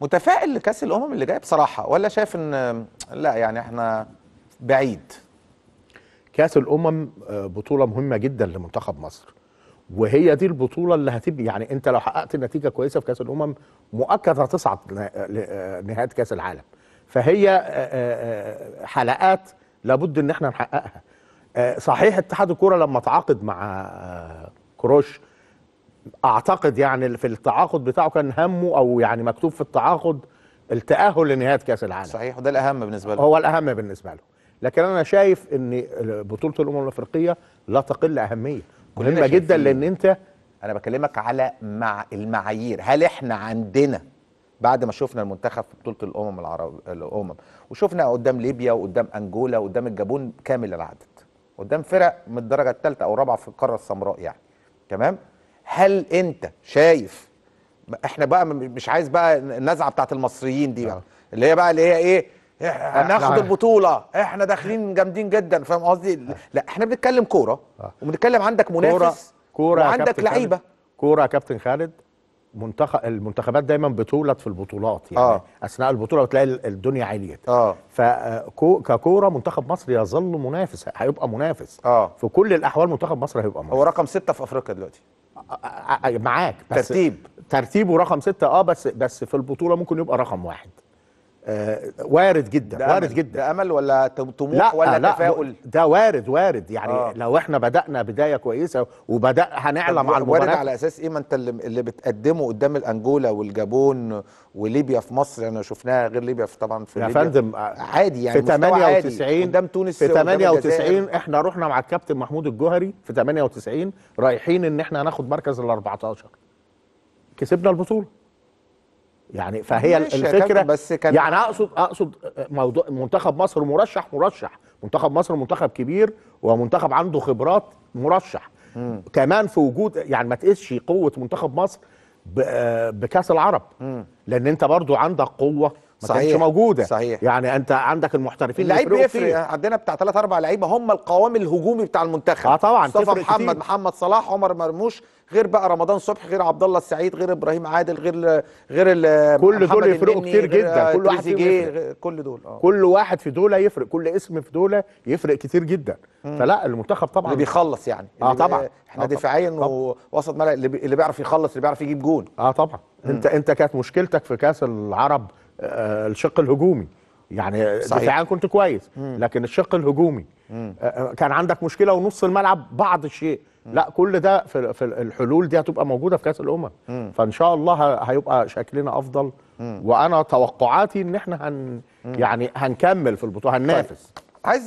متفائل لكاس الامم اللي جاي بصراحه ولا شايف ان لا يعني احنا بعيد كاس الامم آه، بطوله مهمه جدا لمنتخب مصر وهي دي البطوله اللي هتبقى يعني انت لو حققت نتيجه كويسه في كاس الامم مؤكد هتصعد آه، لنهايه آه، كاس العالم فهي حلقات لابد ان احنا نحققها صحيح اتحاد الكوره لما تعاقد مع كروش اعتقد يعني في التعاقد بتاعه كان همه او يعني مكتوب في التعاقد التاهل لنهايه كاس العالم صحيح وده الاهم بالنسبه له هو الاهم بالنسبه له لكن انا شايف ان بطوله الامم الافريقيه لا تقل اهميه مهمه جدا لان انت انا بكلمك على مع المعايير هل احنا عندنا بعد ما شفنا المنتخب في بطوله الامم العرب الامم وشفنا قدام ليبيا وقدام انجولا وقدام الجابون كامل العدد قدام فرق من الدرجه الثالثه او الرابعه في القاره السمراء يعني تمام هل انت شايف احنا بقى مش عايز بقى النزعه بتاعت المصريين دي بقى نعم. اللي هي بقى اللي هي ايه آه، هناخد نعم. البطوله احنا داخلين جامدين جدا فاهم قصدي آه. لا احنا بنتكلم كوره آه. وبنتكلم عندك منافس كوره وعندك لعيبه كوره يا كابتن خالد منتخب المنتخبات دايما بتولد في البطولات يعني آه. اثناء البطوله بتلاقي الدنيا عليت آه. فككوره منتخب مصر يظل منافس هيبقى منافس آه. في كل الاحوال منتخب مصر هيبقى منافس هو رقم سته في افريقيا دلوقتي آه، آه، آه، معاك بس ترتيب ترتيبه رقم ستة اه بس بس في البطوله ممكن يبقى رقم واحد آه، وارد جدا ده وارد جدا ده امل ولا طموح ولا لا تفاؤل ده وارد وارد يعني آه. لو احنا بدانا بدايه كويسه وبدا هنعلى مع المباراه وارد على اساس ايه ما انت اللي, اللي بتقدمه قدام الانجولا والجابون وليبيا في مصر انا يعني شفناها غير ليبيا في طبعا في يا ليبيا فندم عادي يعني في 98 قدام تونس في 98 احنا رحنا مع الكابتن محمود الجوهري في 98 رايحين ان احنا هناخد مركز ال 14 كسبنا البطوله يعني فهي الفكره بس كان يعني اقصد اقصد آه، موضوع منتخب مصر مرشح مرشح منتخب مصر منتخب كبير ومنتخب عنده خبرات مرشح مم. كمان في وجود يعني ما تقيسش قوه منتخب مصر آه، بكاس العرب مم. لان انت برضو عندك قوه ما صحيح. كانتش موجوده صحيح يعني انت عندك المحترفين لعيب بيفرق عندنا بتاع ثلاث اربع لعيبه هم القوام الهجومي بتاع المنتخب اه طبعا مصطفى محمد كتير. محمد صلاح عمر مرموش غير بقى رمضان صبحي غير عبد الله السعيد غير ابراهيم عادل غير غير كل دول يفرقوا كتير جدا كل واحد في كل دول آه. كل واحد في دول يفرق كل اسم في دول يفرق كتير جدا مم. فلا المنتخب طبعا اللي بيخلص يعني اه طبعا احنا آه دفاعيا ووسط ملعب اللي بيعرف يخلص اللي بيعرف يجيب جون اه طبعا مم. انت انت كانت مشكلتك في كاس العرب آه، الشق الهجومي يعني صحيح. دفاعيا كنت كويس لكن الشق الهجومي آه، آه، كان عندك مشكله ونص الملعب بعض الشيء لا كل ده في, في الحلول دي هتبقى موجوده في كاس الامم فان شاء الله هيبقى شكلنا افضل وانا توقعاتي ان احنا هن يعني هنكمل في البطوله هننافس طيب.